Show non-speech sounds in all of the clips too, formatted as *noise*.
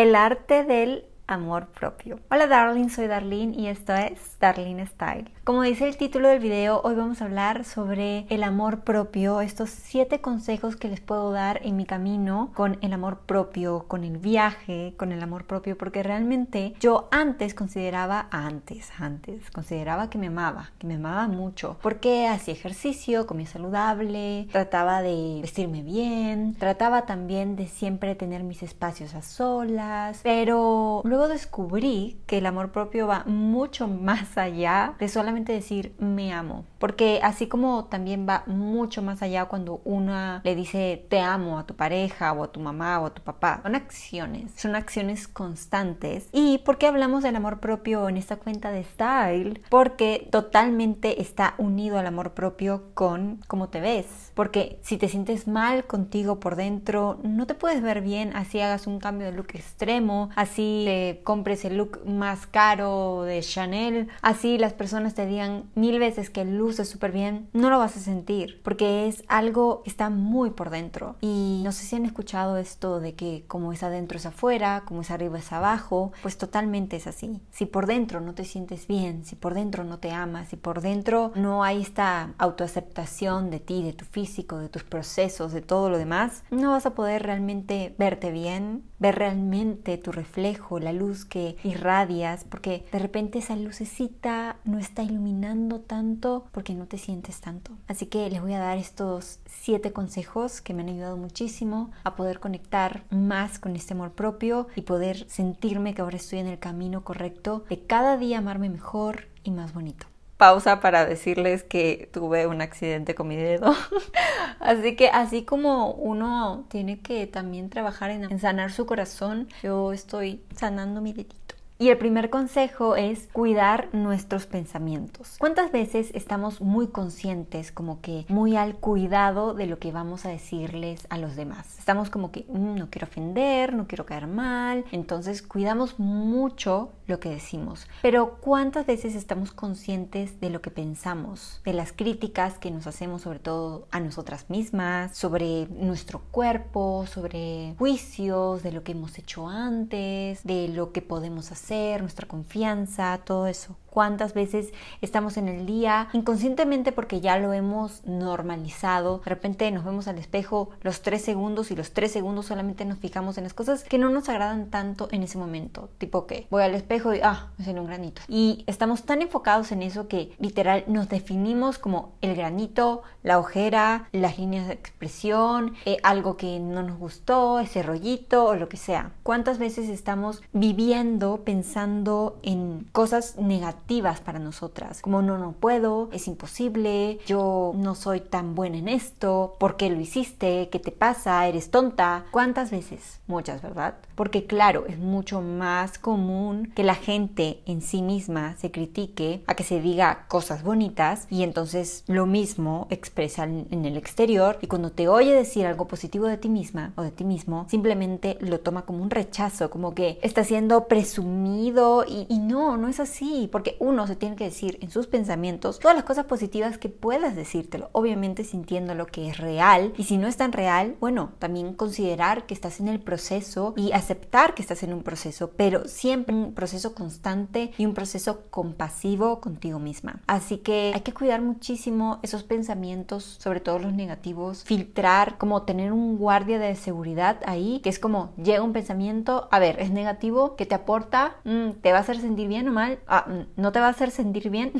El arte del amor propio. Hola darling, soy Darlene y esto es Darlene Style. Como dice el título del video, hoy vamos a hablar sobre el amor propio, estos siete consejos que les puedo dar en mi camino con el amor propio, con el viaje, con el amor propio, porque realmente yo antes consideraba, antes, antes, consideraba que me amaba, que me amaba mucho, porque hacía ejercicio, comía saludable, trataba de vestirme bien, trataba también de siempre tener mis espacios a solas, pero luego descubrí que el amor propio va mucho más allá de solamente decir me amo, porque así como también va mucho más allá cuando una le dice te amo a tu pareja o a tu mamá o a tu papá, son acciones, son acciones constantes. ¿Y por qué hablamos del amor propio en esta cuenta de style? Porque totalmente está unido al amor propio con cómo te ves, porque si te sientes mal contigo por dentro, no te puedes ver bien así hagas un cambio de look extremo, así te compres el look más caro de Chanel, así las personas te digan mil veces que luce súper bien, no lo vas a sentir porque es algo que está muy por dentro. Y no sé si han escuchado esto de que como es adentro es afuera, como es arriba es abajo, pues totalmente es así. Si por dentro no te sientes bien, si por dentro no te amas, si por dentro no hay esta autoaceptación de ti, de tu físico, de tus procesos, de todo lo demás, no vas a poder realmente verte bien, ver realmente tu reflejo, la luz que irradias, porque de repente esa lucecita no está iluminando tanto porque no te sientes tanto. Así que les voy a dar estos siete consejos que me han ayudado muchísimo a poder conectar más con este amor propio y poder sentirme que ahora estoy en el camino correcto de cada día amarme mejor y más bonito pausa para decirles que tuve un accidente con mi dedo. *laughs* así que así como uno tiene que también trabajar en, sanar su corazón, yo estoy sanando mi dedito. Y el primer consejo es cuidar nuestros pensamientos. ¿Cuántas veces estamos muy conscientes, como que muy al cuidado de lo que vamos a decirles a los demás? Estamos como que mm, no quiero ofender, no quiero caer mal, entonces cuidamos mucho lo que decimos. Pero ¿cuántas veces estamos conscientes de lo que pensamos, de las críticas que nos hacemos sobre todo a nosotras mismas, sobre nuestro cuerpo, sobre juicios, de lo que hemos hecho antes, de lo que podemos hacer? nuestra confianza, todo eso cuántas veces estamos en el día inconscientemente porque ya lo hemos normalizado. De repente nos vemos al espejo los tres segundos y los tres segundos solamente nos fijamos en las cosas que no nos agradan tanto en ese momento. Tipo que voy al espejo y ah, me un granito. Y estamos tan enfocados en eso que literal nos definimos como el granito, la ojera, las líneas de expresión, eh, algo que no nos gustó, ese rollito o lo que sea. ¿Cuántas veces estamos viviendo pensando en cosas negativas? para nosotras, como no, no puedo, es imposible, yo no soy tan buena en esto, ¿por qué lo hiciste? ¿Qué te pasa? ¿Eres tonta? ¿Cuántas veces? Muchas, ¿verdad? Porque claro, es mucho más común que la gente en sí misma se critique a que se diga cosas bonitas y entonces lo mismo expresa en el exterior y cuando te oye decir algo positivo de ti misma o de ti mismo, simplemente lo toma como un rechazo, como que está siendo presumido y, y no, no es así, porque uno se tiene que decir en sus pensamientos todas las cosas positivas que puedas decírtelo, obviamente sintiendo lo que es real y si no es tan real, bueno, también considerar que estás en el proceso y aceptar que estás en un proceso, pero siempre un proceso constante y un proceso compasivo contigo misma. Así que hay que cuidar muchísimo esos pensamientos, sobre todo los negativos, filtrar, como tener un guardia de seguridad ahí, que es como llega un pensamiento, a ver, es negativo, ¿qué te aporta? Mm, ¿Te va a hacer sentir bien o mal? Ah, mm, no no te va a hacer sentir bien,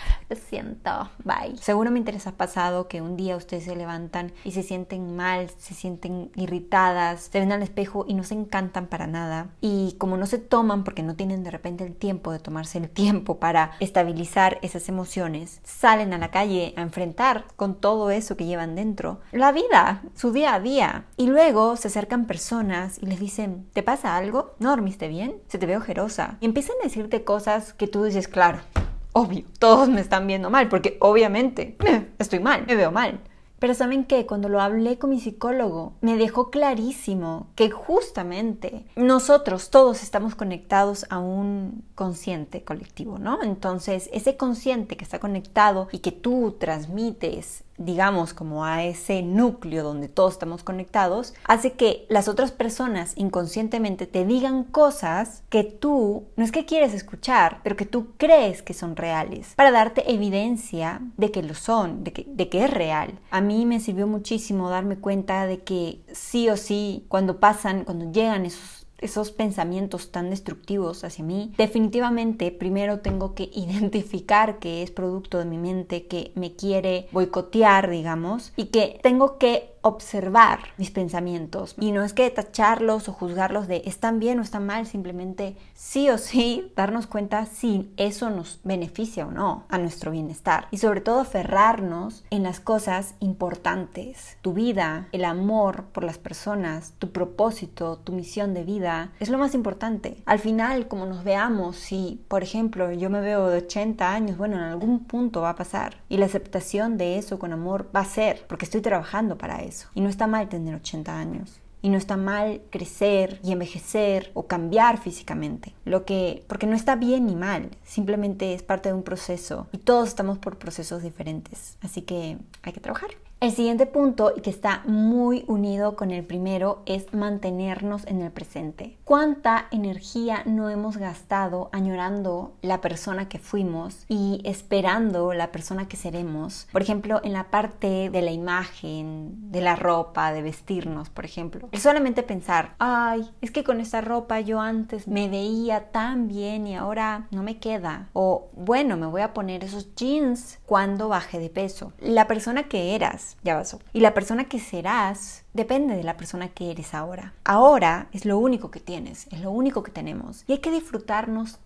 *laughs* lo siento, bye. Seguro me interesa pasado que un día ustedes se levantan y se sienten mal, se sienten irritadas, se ven al espejo y no se encantan para nada. Y como no se toman porque no tienen de repente el tiempo de tomarse el tiempo para estabilizar esas emociones, salen a la calle a enfrentar con todo eso que llevan dentro la vida, su día a día. Y luego se acercan personas y les dicen, ¿te pasa algo? ¿No dormiste bien? ¿Se te ve ojerosa? Y empiezan a decirte cosas que tú dices, claro, obvio, todos me están viendo mal, porque obviamente *laughs* estoy mal, me veo mal. Pero ¿saben qué? Cuando lo hablé con mi psicólogo, me dejó clarísimo que justamente nosotros todos estamos conectados a un consciente colectivo, ¿no? Entonces, ese consciente que está conectado y que tú transmites digamos, como a ese núcleo donde todos estamos conectados, hace que las otras personas inconscientemente te digan cosas que tú no es que quieres escuchar, pero que tú crees que son reales, para darte evidencia de que lo son, de que, es real. A mí me sirvió muchísimo darme cuenta de que sí o sí, cuando pasan, cuando llegan esos esos pensamientos tan destructivos hacia mí, definitivamente primero tengo que *laughs* identificar que es producto de mi mente que me quiere boicotear, digamos, y que tengo que observar mis pensamientos y no es que tacharlos o juzgarlos de están bien o están mal, simplemente sí o sí darnos cuenta si eso nos beneficia o no a nuestro bienestar y sobre todo aferrarnos en las cosas importantes, tu vida, el amor por las personas, tu propósito, tu misión de vida, es lo más importante. Al final, como nos veamos, si por ejemplo yo me veo de 80 años, bueno, en algún punto va a pasar y la aceptación de eso con amor va a ser porque estoy trabajando para eso y no está mal tener 80 años. Y no está mal crecer y envejecer o cambiar físicamente. Lo que, porque no está bien ni mal, simplemente es parte de un proceso y todos estamos por procesos diferentes. Así que hay que trabajar. El siguiente punto, y que está muy unido con el primero, es mantenernos en el presente. ¿Cuánta energía no hemos gastado añorando la persona que fuimos y esperando la persona que seremos? Por ejemplo, en la parte de la imagen, de la ropa, de vestirnos, por ejemplo. Es solamente pensar, ay, es que con esta ropa yo antes me veía tan bien y ahora no me queda. O bueno, me voy a poner esos jeans cuando baje de peso. La persona que eras ya pasó. Y la persona que serás depende de la persona que eres ahora. Ahora es lo único que tienes, es lo único que tenemos. Y hay que disfrutarnos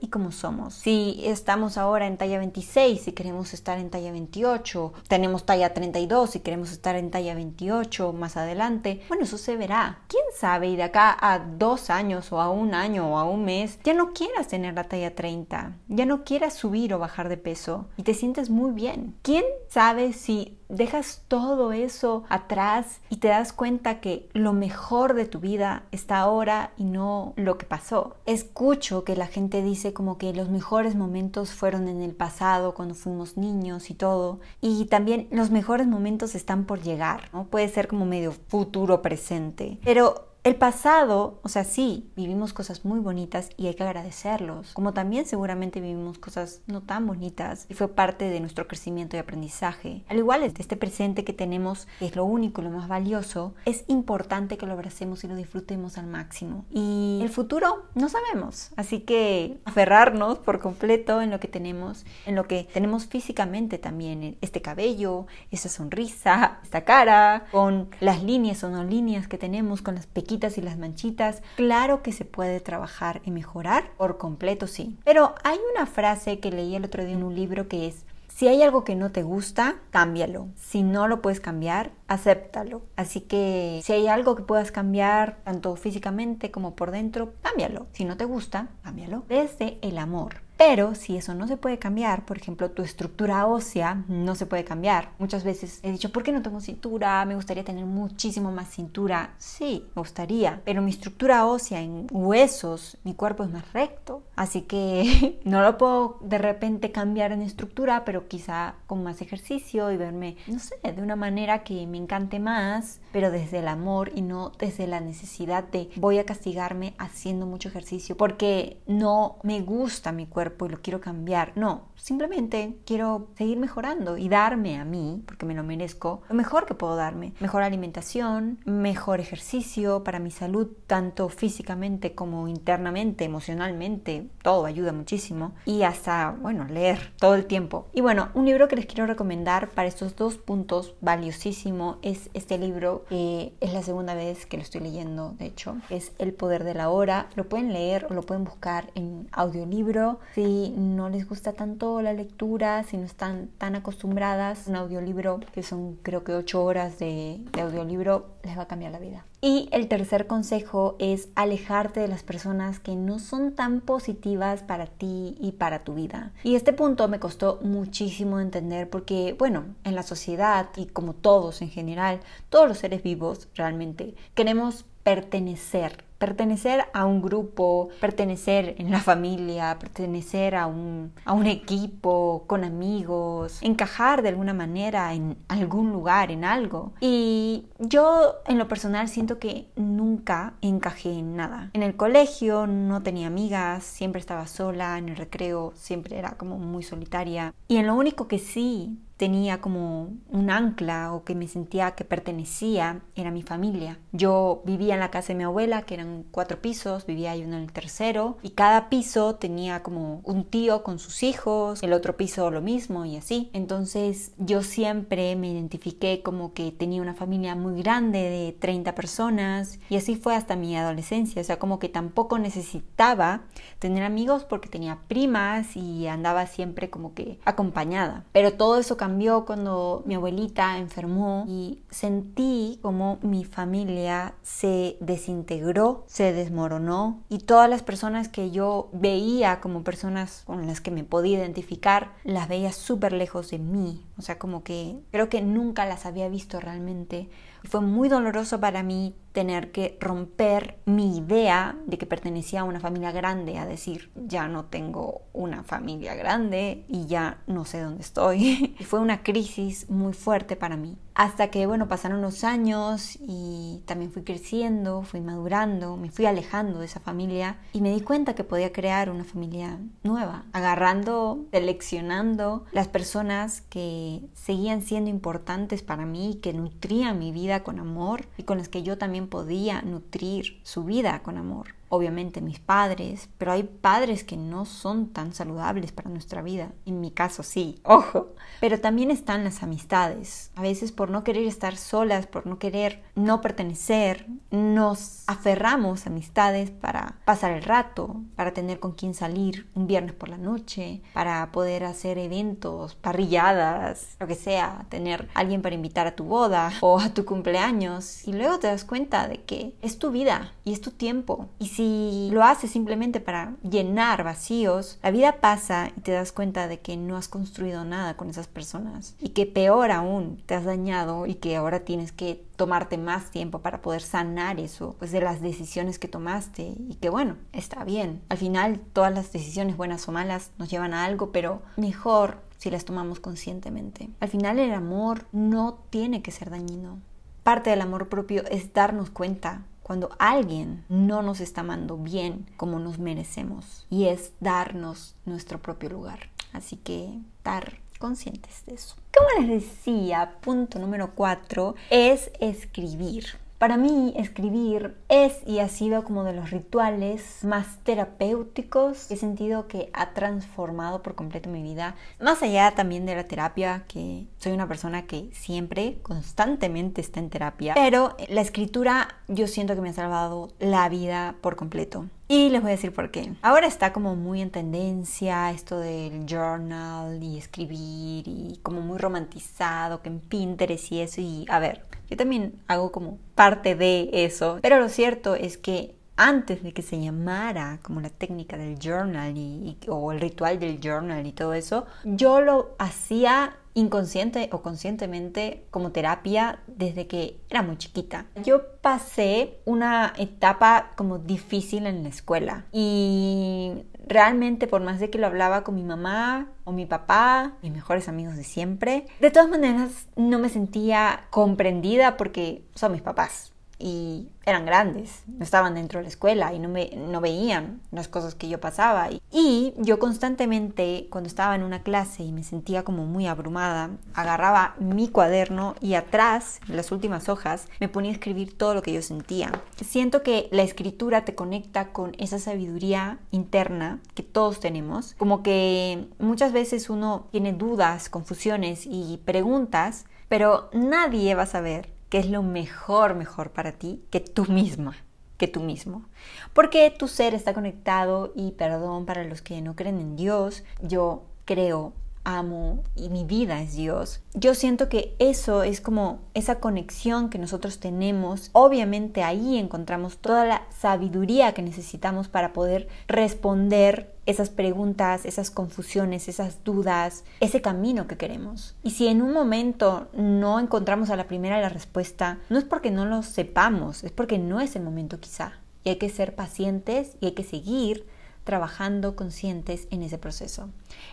y como somos. Si estamos ahora en talla 26 y queremos estar en talla 28, tenemos talla 32 y queremos estar en talla 28 más adelante, bueno, eso se verá. ¿Quién sabe? Y de acá a dos años o a un año o a un mes, ya no quieras tener la talla 30, ya no quieras subir o bajar de peso y te sientes muy bien. ¿Quién sabe si dejas todo eso atrás y te das cuenta que lo mejor de tu vida está ahora y no lo que pasó? Escucho que la gente dice como que los mejores momentos fueron en el pasado, cuando fuimos niños y todo. Y también los mejores momentos están por llegar, ¿no? Puede ser como medio futuro presente. Pero el pasado, o sea, sí, vivimos cosas muy bonitas y hay que agradecerlos, como también seguramente vivimos cosas no tan bonitas y fue parte de nuestro crecimiento y aprendizaje. Al igual este, este presente que tenemos, que es lo único, lo más valioso, es importante que lo abracemos y lo disfrutemos al máximo. Y el futuro no sabemos, así que aferrarnos por completo en lo que tenemos, en lo que tenemos físicamente también, este cabello, esa sonrisa, esta cara, con las líneas o no líneas que tenemos, con las pequeñas y las manchitas, claro que se puede trabajar y mejorar, por completo sí. Pero hay una frase que leí el otro día en un libro que es, si hay algo que no te gusta, cámbialo. Si no lo puedes cambiar, acéptalo. Así que si hay algo que puedas cambiar, tanto físicamente como por dentro, cámbialo. Si no te gusta, cámbialo. Desde el amor. Pero si eso no se puede cambiar, por ejemplo, tu estructura ósea no se puede cambiar. Muchas veces he dicho, ¿por qué no tengo cintura? Me gustaría tener muchísimo más cintura. Sí, me gustaría, pero mi estructura ósea en huesos, mi cuerpo es más recto. Así que *laughs* no lo puedo de repente cambiar en estructura, pero quizá con más ejercicio y verme, no sé, de una manera que me encante más, pero desde el amor y no desde la necesidad de voy a castigarme haciendo mucho ejercicio porque no me gusta mi cuerpo pues y lo quiero cambiar. No, simplemente quiero seguir mejorando y darme a mí, porque me lo merezco, lo mejor que puedo darme. Mejor alimentación, mejor ejercicio para mi salud, tanto físicamente como internamente, emocionalmente. Todo ayuda muchísimo. Y hasta, bueno, leer todo el tiempo. Y bueno, un libro que les quiero recomendar para estos dos puntos valiosísimo es este libro, eh, es la segunda vez que lo estoy leyendo, de hecho. Es El Poder de la Hora. Lo pueden leer o lo pueden buscar en audiolibro si no les gusta tanto la lectura, si no están tan acostumbradas un audiolibro, que son creo que ocho horas de, de audiolibro, les va a cambiar la vida. Y el tercer consejo es alejarte de las personas que no son tan positivas para ti y para tu vida. Y este punto me costó muchísimo entender porque, bueno, en la sociedad y como todos en general, todos los seres vivos realmente queremos pertenecer pertenecer a un grupo, pertenecer en la familia, pertenecer a un, a un equipo, con amigos, encajar de alguna manera en algún lugar, en algo. Y yo en lo personal siento que nunca encajé en nada. En el colegio no tenía amigas, siempre estaba sola, en el recreo siempre era como muy solitaria. Y en lo único que sí tenía como un ancla o que me sentía que pertenecía era mi familia. Yo vivía en la casa de mi abuela, que eran cuatro pisos, vivía uno en el tercero y cada piso tenía como un tío con sus hijos, el otro piso lo mismo y así. Entonces yo siempre me identifiqué como que tenía una familia muy grande de 30 personas y así fue hasta mi adolescencia, o sea, como que tampoco necesitaba tener amigos porque tenía primas y andaba siempre como que acompañada. Pero todo eso cambió cambió cuando mi abuelita enfermó y sentí como mi familia se desintegró, se desmoronó y todas las personas que yo veía como personas con las que me podía identificar, las veía súper lejos de mí. O sea, como que creo que nunca las había visto realmente. fue muy doloroso para mí tener que romper mi idea de que pertenecía a una familia grande, a decir, ya no tengo una familia grande y ya no sé dónde estoy. *laughs* y fue una crisis muy fuerte para mí. Hasta que, bueno, pasaron los años y también fui creciendo, fui madurando, me fui alejando de esa familia y me di cuenta que podía crear una familia nueva, agarrando, seleccionando las personas que seguían siendo importantes para mí, que nutrían mi vida con amor y con las que yo también podía nutrir su vida con amor obviamente mis padres, pero hay padres que no son tan saludables para nuestra vida. En mi caso sí, ojo. Pero también están las amistades. A veces por no querer estar solas, por no querer no pertenecer, nos aferramos amistades para pasar el rato, para tener con quién salir un viernes por la noche, para poder hacer eventos, parrilladas, lo que sea, tener alguien para invitar a tu boda o a tu cumpleaños. Y luego te das cuenta de que es tu vida y es tu tiempo. Y si si lo haces simplemente para llenar vacíos, la vida pasa y te das cuenta de que no has construido nada con esas personas y que peor aún te has dañado y que ahora tienes que tomarte más tiempo para poder sanar eso, pues de las decisiones que tomaste y que bueno, está bien. Al final todas las decisiones buenas o malas nos llevan a algo, pero mejor si las tomamos conscientemente. Al final el amor no tiene que ser dañino. Parte del amor propio es darnos cuenta cuando alguien no nos está amando bien como nos merecemos y es darnos nuestro propio lugar. Así que estar conscientes de eso. Como les decía, punto número cuatro es escribir. Para mí, escribir es y ha sido como de los rituales más terapéuticos. He sentido que ha transformado por completo mi vida. Más allá también de la terapia, que soy una persona que siempre, constantemente está en terapia. Pero la escritura yo siento que me ha salvado la vida por completo. Y les voy a decir por qué. Ahora está como muy en tendencia esto del journal y escribir y como muy romantizado, que en Pinterest y eso. Y a ver, yo también hago como parte de eso. Pero lo cierto es que antes de que se llamara como la técnica del journal y, o el ritual del journal y todo eso, yo lo hacía inconsciente o conscientemente como terapia desde que era muy chiquita. Yo pasé una etapa como difícil en la escuela y realmente por más de que lo hablaba con mi mamá o mi papá, mis mejores amigos de siempre, de todas maneras no me sentía comprendida porque son mis papás y eran grandes, no estaban dentro de la escuela y no, me, no veían las cosas que yo pasaba. Y yo constantemente, cuando estaba en una clase y me sentía como muy abrumada, agarraba mi cuaderno y atrás, en las últimas hojas, me ponía a escribir todo lo que yo sentía. Siento que la escritura te conecta con esa sabiduría interna que todos tenemos, como que muchas veces uno tiene dudas, confusiones y preguntas, pero nadie va a saber que es lo mejor, mejor para ti, que tú misma, que tú mismo. Porque tu ser está conectado y perdón para los que no creen en Dios, yo creo amo y mi vida es Dios. Yo siento que eso es como esa conexión que nosotros tenemos. Obviamente ahí encontramos toda la sabiduría que necesitamos para poder responder esas preguntas, esas confusiones, esas dudas, ese camino que queremos. Y si en un momento no encontramos a la primera la respuesta, no es porque no lo sepamos, es porque no es el momento quizá. Y hay que ser pacientes y hay que seguir trabajando conscientes en ese proceso.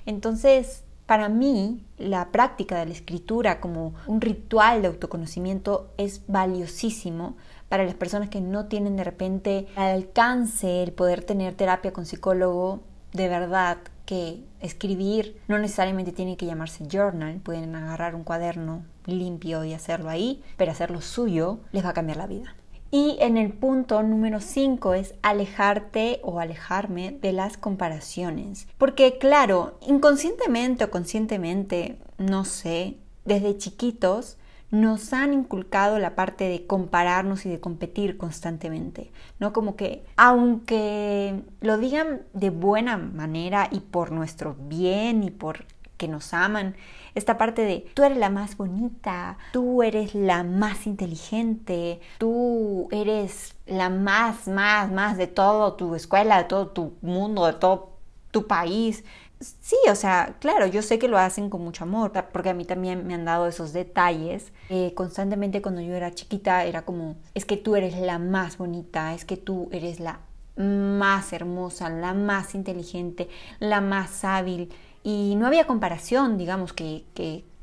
Entonces, para mí, la práctica de la escritura como un ritual de autoconocimiento es valiosísimo para las personas que no tienen de repente al alcance el poder tener terapia con psicólogo de verdad que escribir no necesariamente tiene que llamarse journal, pueden agarrar un cuaderno limpio y hacerlo ahí, pero hacerlo suyo les va a cambiar la vida. Y en el punto número 5 es alejarte o alejarme de las comparaciones. Porque claro, inconscientemente o conscientemente, no sé, desde chiquitos nos han inculcado la parte de compararnos y de competir constantemente, ¿no? Como que aunque lo digan de buena manera y por nuestro bien y por que nos aman, esta parte de tú eres la más bonita, tú eres la más inteligente, tú eres la más, más, más de todo tu escuela, de todo tu mundo, de todo tu país. Sí, o sea, claro, yo sé que lo hacen con mucho amor, porque a mí también me han dado esos detalles. Eh, constantemente cuando yo era chiquita era como, es que tú eres la más bonita, es que tú eres la más hermosa, la más inteligente, la más hábil y no había comparación, digamos, que,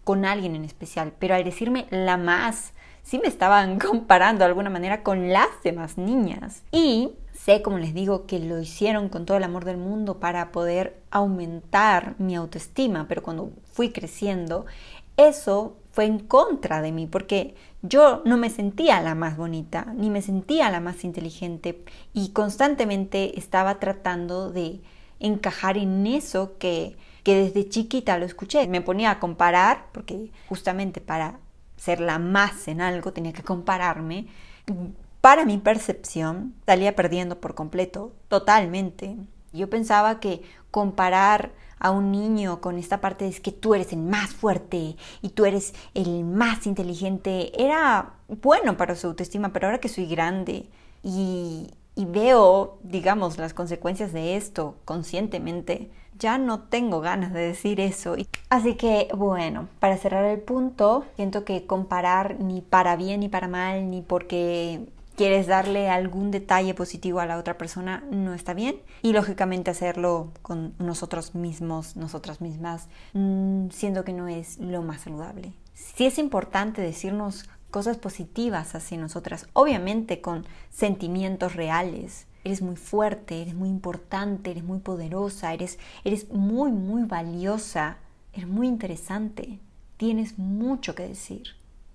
con alguien en especial, pero al decirme la más, sí me estaban *laughs* comparando de alguna manera con las demás niñas. Y sé, como les digo, que lo hicieron con todo el amor del mundo para poder aumentar mi autoestima, pero cuando fui creciendo, eso fue en contra de mí, porque yo no me sentía la más bonita, ni me sentía la más inteligente, y constantemente estaba tratando de encajar en eso que que desde chiquita lo escuché. Me ponía a comparar, porque justamente para ser la más en algo tenía que compararme. Para mi percepción, salía perdiendo por completo, totalmente. Yo pensaba que comparar a un niño con esta parte de es que tú eres el más fuerte y tú eres el más inteligente era bueno para su autoestima, pero ahora que soy grande y veo, digamos, las consecuencias de esto conscientemente, ya no tengo ganas de decir eso. Así que bueno, para cerrar el punto, siento que comparar ni para bien ni para mal, ni porque quieres darle algún detalle positivo a la otra persona, no está bien. Y lógicamente hacerlo con nosotros mismos, nosotras mismas, mm, siento que no es lo más saludable. Sí es importante decirnos cosas positivas hacia nosotras, obviamente con sentimientos reales eres muy fuerte, eres muy importante, eres muy poderosa, eres, eres muy, muy valiosa, eres muy interesante, tienes mucho que decir,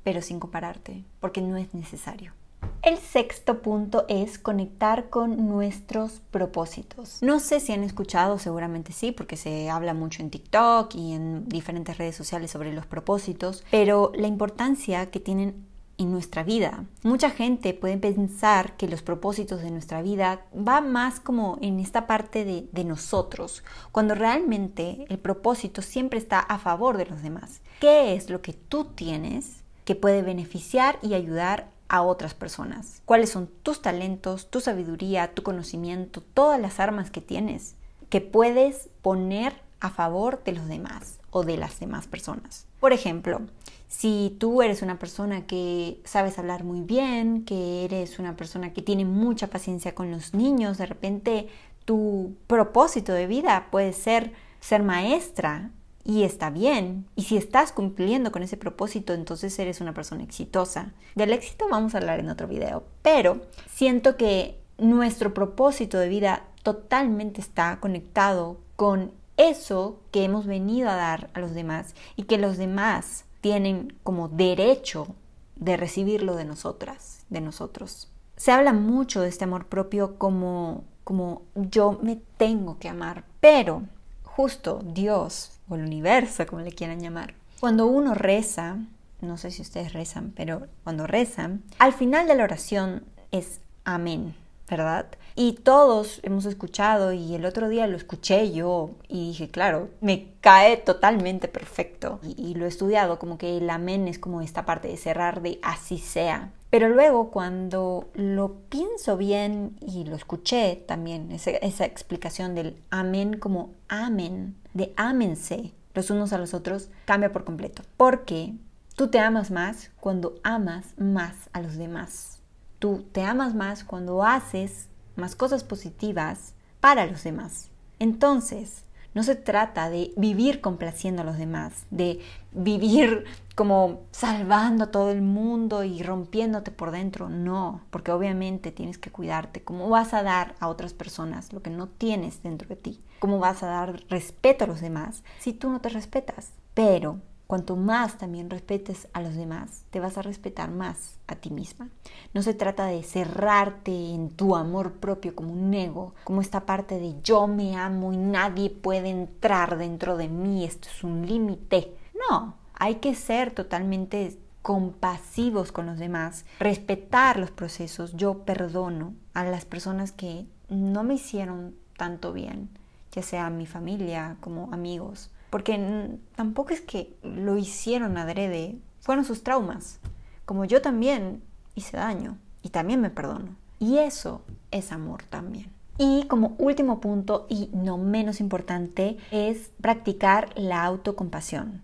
pero sin compararte, porque no es necesario. El sexto punto es conectar con nuestros propósitos. No sé si han escuchado, seguramente sí, porque se habla mucho en TikTok y en diferentes redes sociales sobre los propósitos, pero la importancia que tienen en nuestra vida. Mucha gente puede pensar que los propósitos de nuestra vida va más como en esta parte de, de nosotros, cuando realmente el propósito siempre está a favor de los demás. ¿Qué es lo que tú tienes que puede beneficiar y ayudar a otras personas? ¿Cuáles son tus talentos, tu sabiduría, tu conocimiento, todas las armas que tienes que puedes poner a favor de los demás o de las demás personas. Por ejemplo, si tú eres una persona que sabes hablar muy bien, que eres una persona que tiene mucha paciencia con los niños, de repente tu propósito de vida puede ser ser maestra y está bien. Y si estás cumpliendo con ese propósito, entonces eres una persona exitosa. Del éxito vamos a hablar en otro video, pero siento que nuestro propósito de vida totalmente está conectado con eso que hemos venido a dar a los demás y que los demás tienen como derecho de recibirlo de nosotras, de nosotros. Se habla mucho de este amor propio como como yo me tengo que amar, pero justo Dios o el universo, como le quieran llamar, cuando uno reza, no sé si ustedes rezan, pero cuando rezan, al final de la oración es amén. ¿verdad? Y todos hemos escuchado y el otro día lo escuché yo y dije, claro, me cae totalmente perfecto. Y, lo he estudiado, como que el amén es como esta parte de cerrar de así sea. Pero luego cuando lo pienso bien y lo escuché también, esa, explicación del amén como amén, de ámense los unos a los otros, cambia por completo. Porque tú te amas más cuando amas más a los demás. Tú te amas más cuando haces más cosas positivas para los demás. Entonces, no se trata de vivir complaciendo a los demás, de vivir como salvando a todo el mundo y rompiéndote por dentro. No, porque obviamente tienes que cuidarte. ¿Cómo vas a dar a otras personas lo que no tienes dentro de ti? ¿Cómo vas a dar respeto a los demás si tú no te respetas? Pero Cuanto más también respetes a los demás, te vas a respetar más a ti misma. No se trata de cerrarte en tu amor propio como un ego, como esta parte de yo me amo y nadie puede entrar dentro de mí, esto es un límite. No, hay que ser totalmente compasivos con los demás, respetar los procesos. Yo perdono a las personas que no me hicieron tanto bien, ya sea mi familia como amigos porque tampoco es que lo hicieron adrede, fueron sus traumas, como yo también hice daño y también me perdono. Y eso es amor también. Y como último punto y no menos importante es practicar la autocompasión.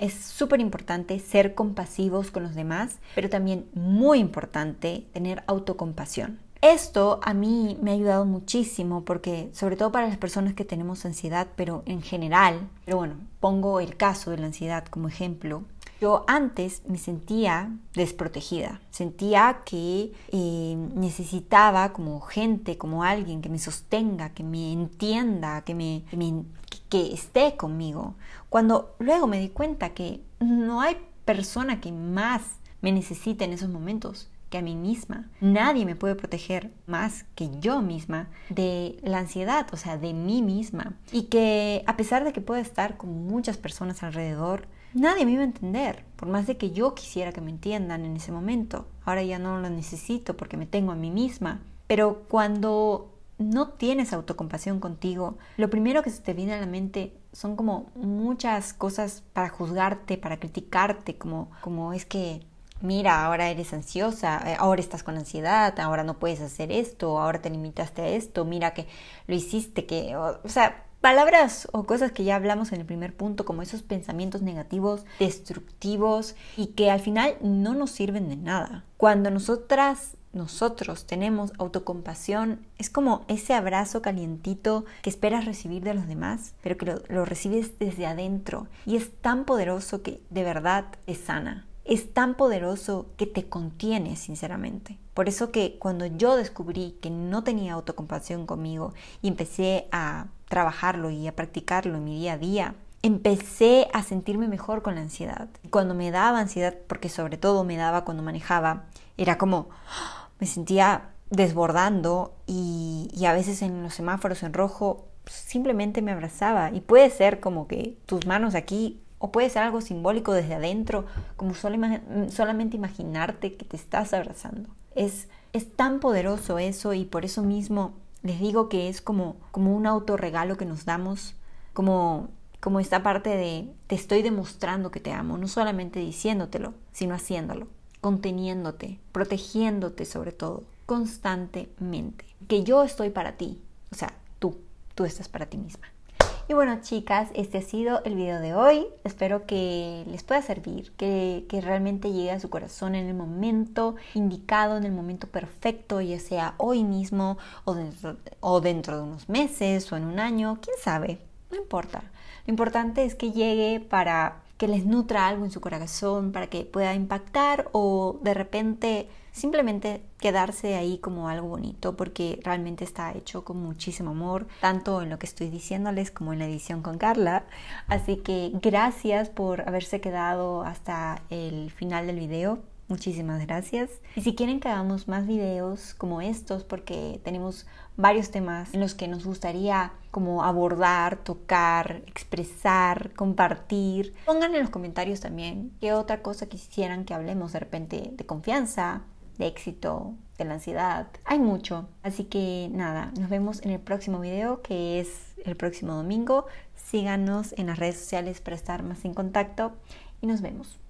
Es súper importante ser compasivos con los demás, pero también muy importante tener autocompasión. Esto a mí me ha ayudado muchísimo porque, sobre todo para las personas que tenemos ansiedad, pero en general, pero bueno, pongo el caso de la ansiedad como ejemplo, yo antes me sentía desprotegida, sentía que eh, necesitaba como gente, como alguien que me sostenga, que me entienda, que, que esté conmigo. Cuando luego me di cuenta que no hay persona que más me necesite en esos momentos, que a mí misma. Nadie me puede proteger más que yo misma de la ansiedad, o sea, de mí misma. Y que a pesar de que pueda estar con muchas personas alrededor, nadie me iba a entender, por más de que yo quisiera que me entiendan en ese momento. Ahora ya no lo necesito porque me tengo a mí misma. Pero cuando no tienes autocompasión contigo, lo primero que se te viene a la mente son como muchas cosas para juzgarte, para criticarte, como, como es que mira, ahora eres ansiosa, eh, ahora estás con ansiedad, ahora no puedes hacer esto, ahora te limitaste a esto, mira que lo hiciste, que, o, sea, palabras o cosas que ya hablamos en el primer punto, como esos pensamientos negativos, destructivos y que al final no nos sirven de nada. Cuando nosotras nosotros tenemos autocompasión, es como ese abrazo calientito que esperas recibir de los demás, pero que lo, recibes desde adentro. Y es tan poderoso que de verdad es sana es tan poderoso que te contiene, sinceramente. Por eso que cuando yo descubrí que no tenía autocompasión conmigo y empecé a trabajarlo y a practicarlo en mi día a día, empecé a sentirme mejor con la ansiedad. Cuando me daba ansiedad, porque sobre todo me daba cuando manejaba, era como me sentía desbordando y, y a veces en los semáforos en rojo simplemente me abrazaba y puede ser como que tus manos aquí o puede ser algo simbólico desde adentro, como mm, solamente imaginarte que te estás abrazando. Es, es tan poderoso eso y por eso mismo les digo que es como, como un autorregalo que nos damos, como, como esta parte de te estoy demostrando que te amo, no solamente diciéndotelo, sino haciéndolo, conteniéndote, protegiéndote sobre todo, constantemente. Que yo estoy para ti, o sea, tú, tú estás para ti misma. Y bueno, chicas, este ha sido el video de hoy. Espero que les pueda servir, que, realmente llegue a su corazón en el momento indicado, en el momento perfecto, ya sea hoy mismo o dentro, o dentro de unos meses o en un año, quién sabe, no importa. Lo importante es que llegue para que les nutra algo en su corazón para que pueda impactar o de repente simplemente quedarse ahí como algo bonito porque realmente está hecho con muchísimo amor, tanto en lo que estoy diciéndoles como en la edición con Carla. Así que gracias por haberse quedado hasta el final del video. Muchísimas gracias. Y si quieren que hagamos más videos como estos, porque tenemos varios temas en los que nos gustaría como abordar, tocar, expresar, compartir, pongan en los comentarios también qué otra cosa quisieran que hablemos de repente de confianza, de éxito, de la ansiedad. Hay mucho. Así que nada, nos vemos en el próximo video que es el próximo domingo. Síganos en las redes sociales para estar más en contacto y nos vemos.